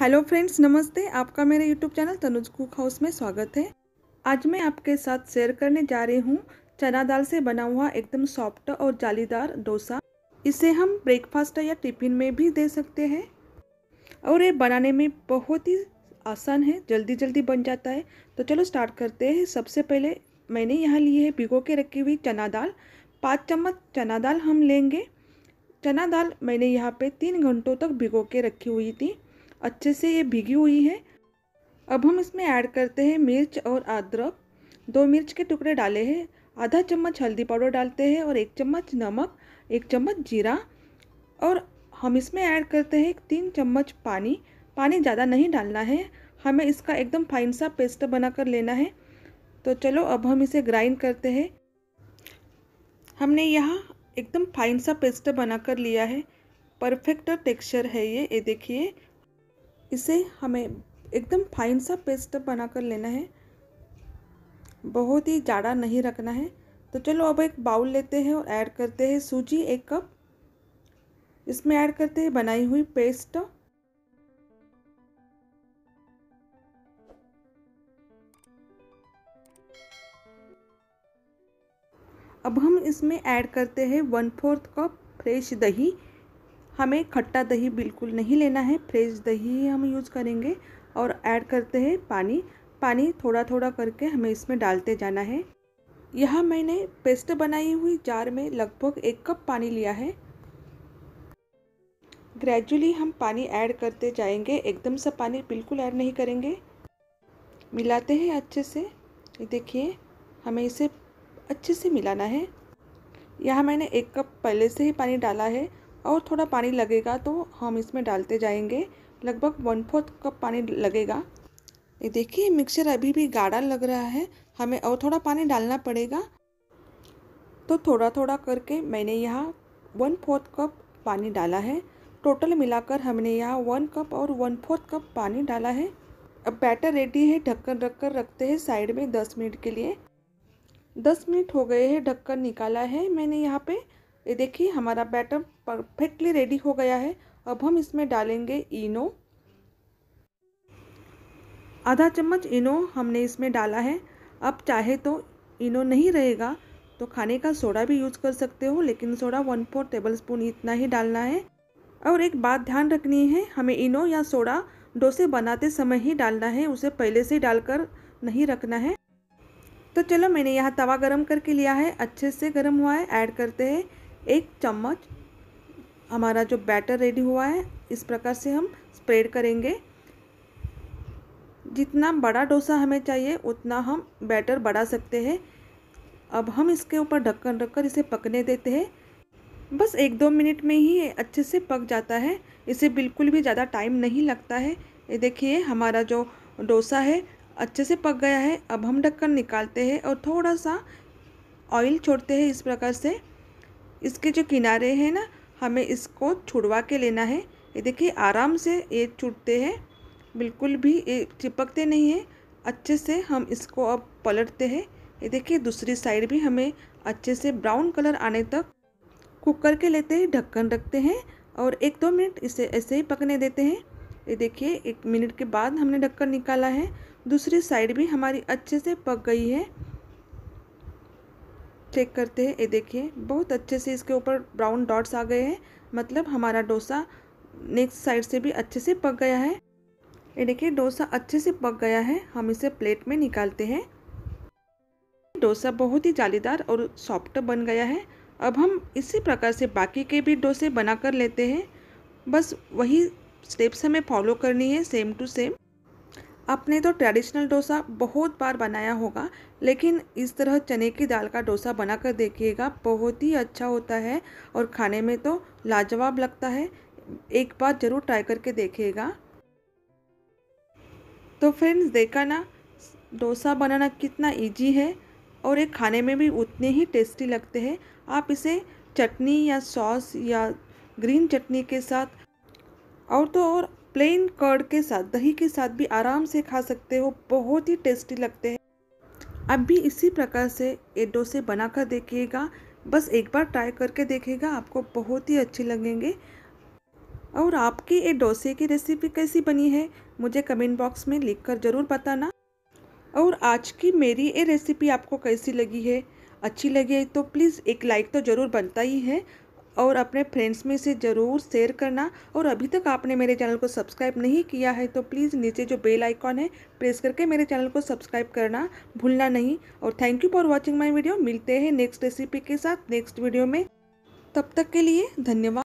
hello friends नमस्ते आपका मेरे YouTube channel Tanuj cook house में स्वागत है आज मैं आपके साथ शेयर करने जा रही हूँ चना दाल से बना हुआ एकदम सॉफ्ट और जालीदार डोसा इसे हम ब्रेकफास्ट या टिफिन में भी दे सकते हैं और ये बनाने में बहुत ही आसान है जल्दी जल्दी बन जाता है तो चलो स्टार्ट करते हैं सबसे पहले मैंने यहाँ लिए है भिगो के रखी हुई चना दाल पाँच चम्मच चना दाल हम लेंगे चना दाल मैंने यहाँ पे तीन घंटों तक भिगो के रखी हुई थी अच्छे से ये भिगी हुई है अब हम इसमें ऐड करते हैं मिर्च और अदरक दो मिर्च के टुकड़े डाले हैं आधा चम्मच हल्दी पाउडर डालते हैं और एक चम्मच नमक एक चम्मच जीरा और हम इसमें ऐड करते हैं तीन चम्मच पानी पानी ज़्यादा नहीं डालना है हमें इसका एकदम फाइन सा पेस्ट बनाकर लेना है तो चलो अब हम इसे ग्राइंड करते हैं हमने यहाँ एकदम फाइन सा पेस्ट बनाकर लिया है परफेक्ट टेक्सचर है ये ये देखिए इसे हमें एकदम फाइन सा पेस्ट बना कर लेना है बहुत ही ज़्यादा नहीं रखना है तो चलो अब एक बाउल लेते हैं और ऐड करते हैं सूजी एक कप इसमें ऐड करते हैं बनाई हुई पेस्ट अब हम इसमें ऐड करते हैं वन फोर्थ कप फ्रेश दही हमें खट्टा दही बिल्कुल नहीं लेना है फ्रेश दही ही हम यूज़ करेंगे और ऐड करते हैं पानी पानी थोड़ा थोड़ा करके हमें इसमें डालते जाना है यह मैंने पेस्ट बनाई हुई जार में लगभग एक कप पानी लिया है ग्रेजुअली हम पानी ऐड करते जाएंगे एकदम सा पानी बिल्कुल ऐड नहीं करेंगे मिलाते हैं अच्छे से देखिए हमें इसे अच्छे से मिलाना है यहाँ मैंने एक कप पहले से ही पानी डाला है और थोड़ा पानी लगेगा तो हम इसमें डालते जाएंगे लगभग वन फोर्थ कप पानी लगेगा ये देखिए मिक्सर अभी भी गाढ़ा लग रहा है हमें और थोड़ा पानी डालना पड़ेगा तो थोड़ा थोड़ा करके मैंने यहाँ वन फोर्थ कप पानी डाला है टोटल मिलाकर हमने यहाँ वन कप और वन फोर्थ कप पानी डाला है अब बैटर रेडी है ढक्कन रख कर रखते हैं साइड में दस मिनट के लिए दस मिनट हो गए हैं ढक्कन निकाला है मैंने यहाँ पे ये देखिए हमारा बैटर परफेक्टली रेडी हो गया है अब हम इसमें डालेंगे इनो आधा चम्मच इनो हमने इसमें डाला है अब चाहे तो इनो नहीं रहेगा तो खाने का सोडा भी यूज़ कर सकते हो लेकिन soda one four tablespoon इतना ही डालना है और एक बात ध्यान रखनी है हमें इनो या सोडा डोसे बनाते समय ही डालना है उसे पहले से डालकर नहीं रखना है तो चलो मैंने यहाँ तवा गरम करके लिया है अच्छे से गरम हुआ है ऐड करते हैं एक चम्मच हमारा जो बैटर रेडी हुआ है इस प्रकार से हम स्प्रेड करेंगे जितना बड़ा डोसा हमें चाहिए उतना हम बैटर बढ़ा सकते हैं अब हम इसके ऊपर ढक्कन रखकर इसे पकने देते हैं बस एक दो मिनट में ही अच्छे से पक जाता है इसे बिल्कुल भी ज़्यादा टाइम नहीं लगता है ये देखिए हमारा जो डोसा है अच्छे से पक गया है अब हम ढक्कन निकालते हैं और थोड़ा सा ऑयल छोड़ते हैं इस प्रकार से इसके जो किनारे हैं ना हमें इसको छुड़वा के लेना है ये देखिए आराम से ये छूटते हैं बिल्कुल भी ये चिपकते नहीं हैं अच्छे से हम इसको अब पलटते हैं ये देखिए दूसरी साइड भी हमें अच्छे से ब्राउन कलर आने तक कुक करके लेते हैं ढक्कन रखते हैं और एक दो मिनट इसे ऐसे ही पकने देते हैं ये देखिए एक मिनट के बाद हमने ढक्कन निकाला है दूसरी साइड भी हमारी अच्छे से पक गई है चेक करते हैं ये देखिए बहुत अच्छे से इसके ऊपर ब्राउन डॉट्स आ गए हैं मतलब हमारा डोसा नेक्स्ट साइड से भी अच्छे से पक गया है ये देखिए डोसा अच्छे से पक गया है हम इसे प्लेट में निकालते हैं डोसा बहुत ही जालीदार और सॉफ्ट बन गया है अब हम इसी प्रकार से बाकी के भी डोसे बना कर लेते हैं बस वही स्टेप्स हमें फॉलो करनी है सेम टू सेम आपने तो ट्रेडिशनल डोसा बहुत बार बनाया होगा लेकिन इस तरह चने की दाल का डोसा बना कर देखिएगा बहुत ही अच्छा होता है और खाने में तो लाजवाब लगता है एक बार ज़रूर ट्राई करके देखिएगा तो फ्रेंड्स देखा ना डोसा बनाना कितना इजी है और ये खाने में भी उतने ही टेस्टी लगते हैं आप इसे चटनी या सॉस या ग्रीन चटनी के साथ और तो और प्लेन कर्ड के साथ दही के साथ भी आराम से खा सकते हो बहुत ही टेस्टी लगते हैं अब भी इसी प्रकार से ये डोसे बना कर देखिएगा बस एक बार ट्राई करके देखिएगा आपको बहुत ही अच्छे लगेंगे और आपकी ये डोसे की रेसिपी कैसी बनी है मुझे कमेंट बॉक्स में लिख कर ज़रूर बताना और आज की मेरी ये रेसिपी आपको कैसी लगी है अच्छी लगी है तो प्लीज़ एक लाइक तो ज़रूर बनता ही है और अपने फ्रेंड्स में इसे ज़रूर शेयर करना और अभी तक आपने मेरे चैनल को सब्सक्राइब नहीं किया है तो प्लीज़ नीचे जो बेल आइकॉन है प्रेस करके मेरे चैनल को सब्सक्राइब करना भूलना नहीं और thank you for watching my video मिलते हैं नेक्स्ट रेसिपी के साथ नेक्स्ट वीडियो में तब तक के लिए धन्यवाद